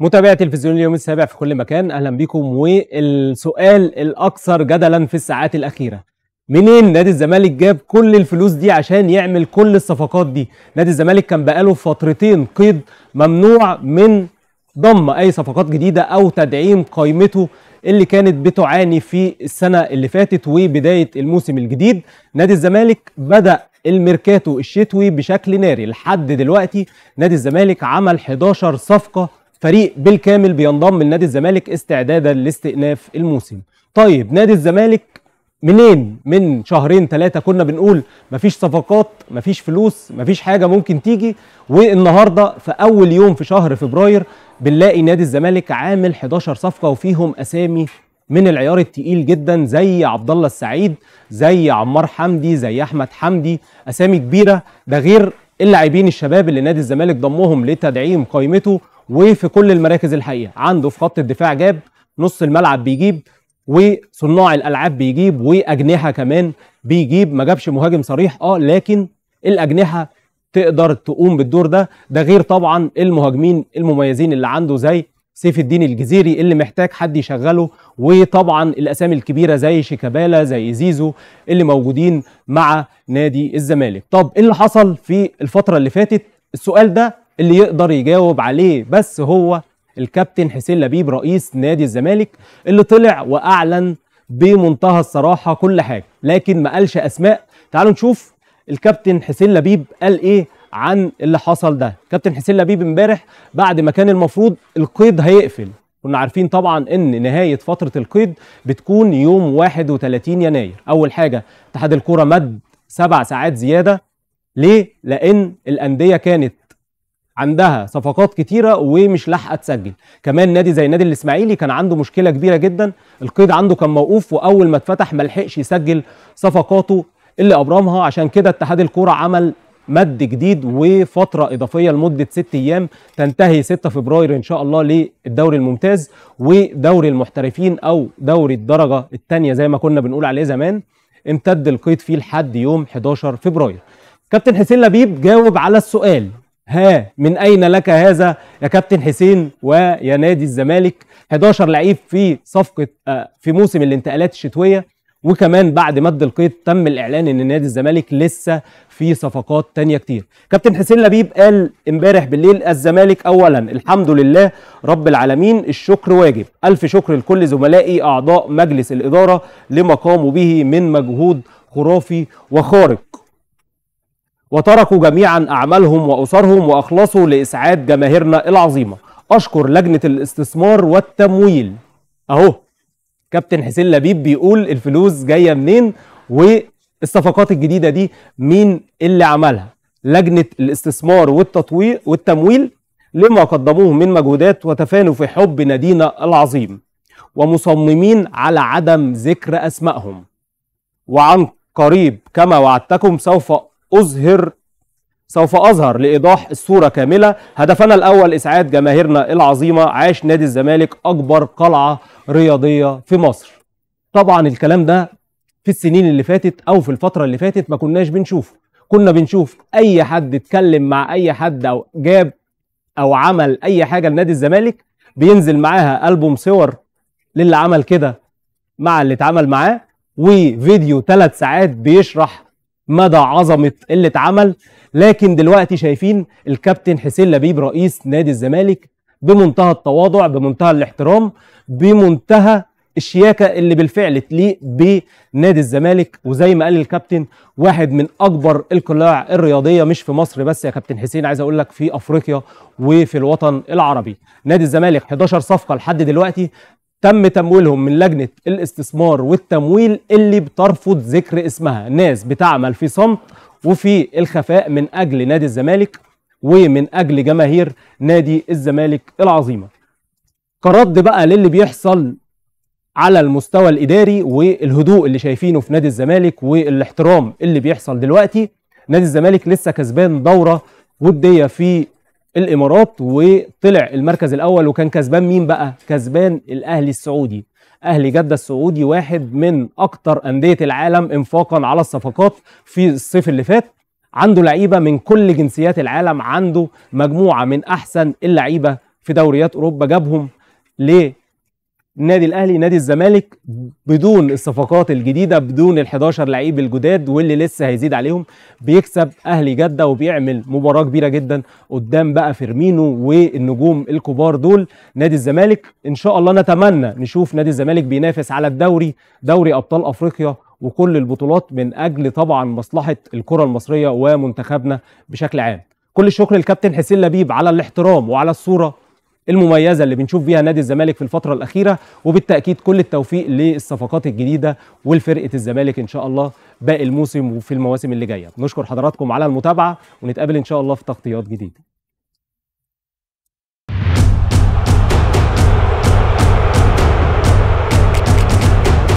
متابعي تلفزيون اليوم السابع في كل مكان اهلا بيكم والسؤال الاكثر جدلا في الساعات الاخيره منين نادي الزمالك جاب كل الفلوس دي عشان يعمل كل الصفقات دي نادي الزمالك كان بقاله فترتين قيد ممنوع من ضم اي صفقات جديده او تدعيم قائمته اللي كانت بتعاني في السنه اللي فاتت وبدايه الموسم الجديد نادي الزمالك بدا الميركاتو الشتوي بشكل ناري لحد دلوقتي نادي الزمالك عمل 11 صفقه فريق بالكامل بينضم لنادي الزمالك استعدادا لاستئناف الموسم طيب نادي الزمالك منين من شهرين ثلاثة كنا بنقول مفيش صفقات مفيش فلوس مفيش حاجة ممكن تيجي والنهاردة في أول يوم في شهر فبراير بنلاقي نادي الزمالك عامل 11 صفقة وفيهم أسامي من العيار التقيل جدا زي عبد الله السعيد زي عمار حمدي زي احمد حمدي اسامي كبيره ده غير اللاعبين الشباب اللي نادي الزمالك ضمهم لتدعيم قائمته وفي كل المراكز الحقيقه عنده في خط الدفاع جاب نص الملعب بيجيب وصناع الالعاب بيجيب واجنحه كمان بيجيب ما جابش مهاجم صريح اه لكن الاجنحه تقدر تقوم بالدور ده ده غير طبعا المهاجمين المميزين اللي عنده زي سيف الدين الجزيري اللي محتاج حد يشغله وطبعا الاسامي الكبيره زي شيكابالا زي زيزو اللي موجودين مع نادي الزمالك طب ايه اللي حصل في الفتره اللي فاتت السؤال ده اللي يقدر يجاوب عليه بس هو الكابتن حسين لبيب رئيس نادي الزمالك اللي طلع واعلن بمنتهى الصراحه كل حاجه لكن ما قالش اسماء تعالوا نشوف الكابتن حسين لبيب قال ايه عن اللي حصل ده كابتن حسين لبيب امبارح بعد ما كان المفروض القيد هيقفل كنا عارفين طبعا ان نهايه فتره القيد بتكون يوم 31 يناير اول حاجه اتحاد الكوره مد سبع ساعات زياده ليه لان الانديه كانت عندها صفقات كتيره ومش لاحقه تسجل كمان نادي زي نادي الاسماعيلي كان عنده مشكله كبيره جدا القيد عنده كان موقوف واول ما اتفتح ما لحقش يسجل صفقاته اللي ابرمها عشان كده اتحاد الكوره عمل مد جديد وفترة إضافية لمدة ست أيام تنتهي 6 فبراير إن شاء الله للدوري الممتاز ودوري المحترفين أو دوري الدرجة الثانية زي ما كنا بنقول عليه زمان امتد القيد فيه لحد يوم 11 فبراير كابتن حسين لبيب جاوب على السؤال ها من أين لك هذا يا كابتن حسين ويا نادي الزمالك 11 لعيب في صفقة آه، في موسم الانتقالات الشتوية وكمان بعد مد القيد تم الإعلان إن نادي الزمالك لسه في صفقات تانية كتير كابتن حسين لبيب قال امبارح بالليل الزمالك أولا الحمد لله رب العالمين الشكر واجب ألف شكر لكل زملائي أعضاء مجلس الإدارة لما قاموا به من مجهود خرافي وخارق وتركوا جميعا أعمالهم وأسرهم وأخلصوا لإسعاد جماهيرنا العظيمة أشكر لجنة الاستثمار والتمويل أهو كابتن حسين لبيب بيقول الفلوس جاية منين والصفقات الجديدة دي مين اللي عملها لجنة الاستثمار والتطوير والتمويل لما قدموه من مجهودات وتفانوا في حب نادينا العظيم ومصممين على عدم ذكر أسمائهم وعن قريب كما وعدتكم سوف أظهر سوف أظهر لإيضاح الصورة كاملة هدفنا الأول إسعاد جماهيرنا العظيمة عاش نادي الزمالك أكبر قلعة رياضية في مصر طبعا الكلام ده في السنين اللي فاتت أو في الفترة اللي فاتت ما كناش بنشوفه كنا بنشوف أي حد اتكلم مع أي حد أو جاب أو عمل أي حاجة لنادي الزمالك بينزل معاها ألبوم صور للي عمل كده مع اللي اتعمل معاه وفيديو ثلاث ساعات بيشرح مدى عظمه قله عمل لكن دلوقتي شايفين الكابتن حسين لبيب رئيس نادي الزمالك بمنتهى التواضع بمنتهى الاحترام بمنتهى الشياكه اللي بالفعل تليق بنادي الزمالك وزي ما قال الكابتن واحد من اكبر القلاع الرياضيه مش في مصر بس يا كابتن حسين عايز اقول لك في افريقيا وفي الوطن العربي نادي الزمالك 11 صفقه لحد دلوقتي تم تمويلهم من لجنة الاستثمار والتمويل اللي بترفض ذكر اسمها ناس بتعمل في صمت وفي الخفاء من أجل نادي الزمالك ومن أجل جماهير نادي الزمالك العظيمة كرد بقى للي بيحصل على المستوى الإداري والهدوء اللي شايفينه في نادي الزمالك والاحترام اللي بيحصل دلوقتي نادي الزمالك لسه كسبان دورة ودية في الامارات وطلع المركز الاول وكان كسبان مين بقى كسبان الاهلي السعودي اهلي جده السعودي واحد من اكتر انديه العالم انفاقا على الصفقات في الصيف اللي فات عنده لعيبه من كل جنسيات العالم عنده مجموعه من احسن اللعيبه في دوريات اوروبا جابهم ليه النادي الاهلي نادي الزمالك بدون الصفقات الجديده بدون ال11 لعيب الجداد واللي لسه هيزيد عليهم بيكسب اهلي جده وبيعمل مباراه كبيره جدا قدام بقى فيرمينو والنجوم الكبار دول نادي الزمالك ان شاء الله نتمنى نشوف نادي الزمالك بينافس على الدوري دوري ابطال افريقيا وكل البطولات من اجل طبعا مصلحه الكره المصريه ومنتخبنا بشكل عام كل الشكر للكابتن حسين لبيب على الاحترام وعلى الصوره المميزه اللي بنشوف بيها نادي الزمالك في الفتره الاخيره وبالتاكيد كل التوفيق للصفقات الجديده ولفرقه الزمالك ان شاء الله باقي الموسم وفي المواسم اللي جايه نشكر حضراتكم على المتابعه ونتقابل ان شاء الله في تغطيات جديده